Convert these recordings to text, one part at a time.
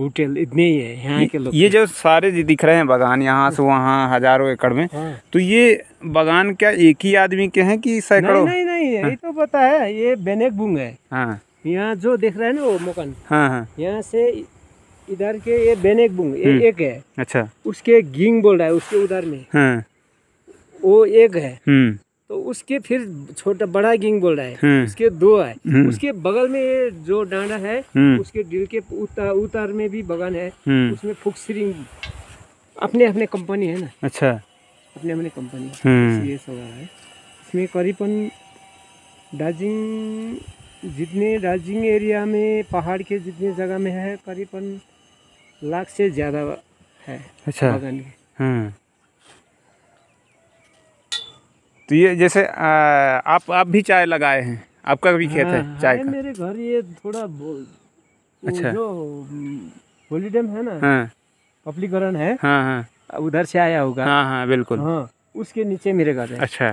Hotel इतने ही है यहाँ के लोग ये जो सारे दिख रहे हैं बागान यहाँ से वहाँ हजारों एकड़ में हाँ। तो ये बागान क्या एक ही आदमी के हैं कि सैकड़ों नहीं नहीं, नहीं हाँ। ये तो पता है ये बेनेक बुंग है हाँ। यहाँ जो दिख रहा है ना वो मकान हाँ, हाँ। यहाँ से इधर के ये बेनेक बुंग हम्म। एक है अच्छा उसके गिंग बोल रहा है उसके उधर में हाँ। वो एक है हम्म। तो उसके फिर छोटा बड़ा गिंग बोल रहा है हम्म। उसके दो है हम्म। उसके बगल में जो डांडा है हम्म। उसके दिल के उतार, उतार में भी बगान है उसमें फुक्सरिंग अपने अपने कंपनी है ना अच्छा अपने अपने कंपनी ये सब है इसमें करीबन दार्जिलिंग जितने दार्जिलिंग एरिया में पहाड़ के जितने जगह में है करीबन लाख से ज़्यादा है अच्छा बगान तो ये जैसे आ, आप आप भी चाय लगाए हैं आपका भी खेत है हाँ, हाँ, चाय का मेरे घर ये थोड़ा अच्छा जो हम्म, होली डैम है ना हाँ। पब्लिकरण है हाँ, उधर से आया होगा हाँ हाँ बिल्कुल हाँ उसके नीचे मेरे घर है अच्छा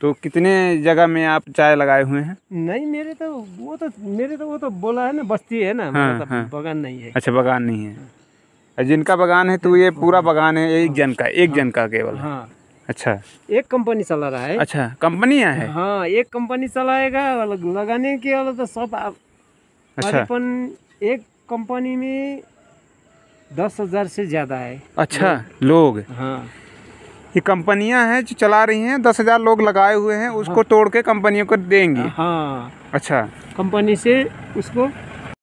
तो कितने जगह में आप चाय लगाए हुए हैं नहीं मेरे तो वो तो मेरे तो वो तो बोला है ना बस्ती है ना हाँ, मतलब हाँ, बगान नहीं है अच्छा बगान नहीं है जिनका बगान है तो ये पूरा बगान है एक जन का एक जन का केवल हाँ अच्छा एक कंपनी चला रहा है अच्छा कंपनी है हाँ एक कंपनी चलाएगा लगाने के वाला तो सब अच्छा एक कंपनी में दस हजार से ज्यादा है अच्छा लोग हाँ ये कंपनियां हैं जो चला रही हैं दस हजार लोग लगाए हुए हैं उसको हाँ। तोड़ के कंपनियों को देंगी हाँ अच्छा कंपनी से उसको